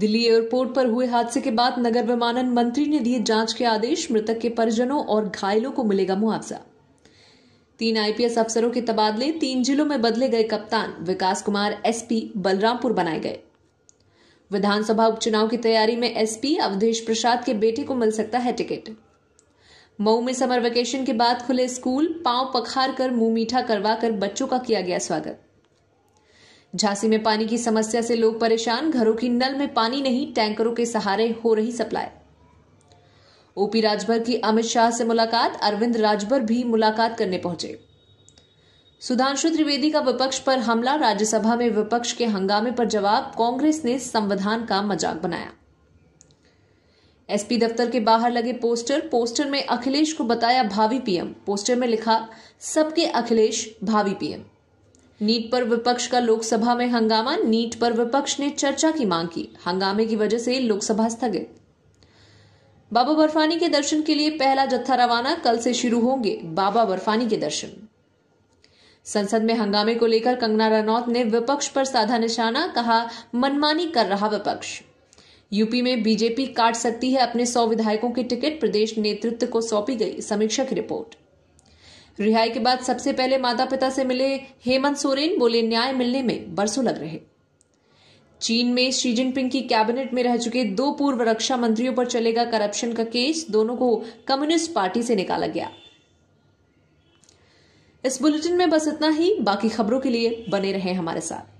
Delhi airport पर हुए हादसे के बाद नगर विमानन मंत्री ने दिए जांच के आदेश मृतक के परिजनों और घायलों को मिलेगा मुआवजा तीन आईपीएस अफसरों के तबादले तीन जिलों में बदले गए कप्तान विकास कुमार एसपी बलरामपुर बनाए गए विधानसभा उपचुनाव की तैयारी में एसपी अवधेश प्रसाद के बेटे को मिल सकता है टिकट मऊ में समर वेकेशन के बाद खुले स्कूल पांव पखार कर मुंह मीठा करवा कर बच्चों का किया गया स्वागत झांसी में पानी की समस्या से लोग परेशान घरों की नल में पानी नहीं टैंकरों के सहारे हो रही सप्लाई ओपी राजभर की अमित शाह से मुलाकात अरविंद राजभर भी मुलाकात करने पहुंचे सुधांशु त्रिवेदी का विपक्ष पर हमला राज्यसभा में विपक्ष के हंगामे पर जवाब कांग्रेस ने संविधान का मजाक बनाया एसपी दफ्तर के बाहर लगे पोस्टर पोस्टर में अखिलेश को बताया भावी पीएम पोस्टर में लिखा सबके अखिलेश भावी पीएम नीट पर विपक्ष का लोकसभा में हंगामा नीट पर विपक्ष ने चर्चा की मांग की हंगामे की वजह से लोकसभा स्थगित बाबा बर्फानी के दर्शन के लिए पहला जत्था रवाना कल से शुरू होंगे बाबा बर्फानी के दर्शन संसद में हंगामे को लेकर कंगना रनौत ने विपक्ष पर साधा निशाना कहा मनमानी कर रहा विपक्ष यूपी में बीजेपी काट सकती है अपने सौ विधायकों की टिकट प्रदेश नेतृत्व को सौंपी गई समीक्षा की रिपोर्ट रिहाई के बाद सबसे पहले माता पिता से मिले हेमंत सोरेन बोले न्याय मिलने में बरसों लग रहे चीन में शी जिनपिंग की कैबिनेट में रह चुके दो पूर्व रक्षा मंत्रियों पर चलेगा करप्शन का केस दोनों को कम्युनिस्ट पार्टी से निकाला गया इस बुलेटिन में बस इतना ही बाकी खबरों के लिए बने रहें हमारे साथ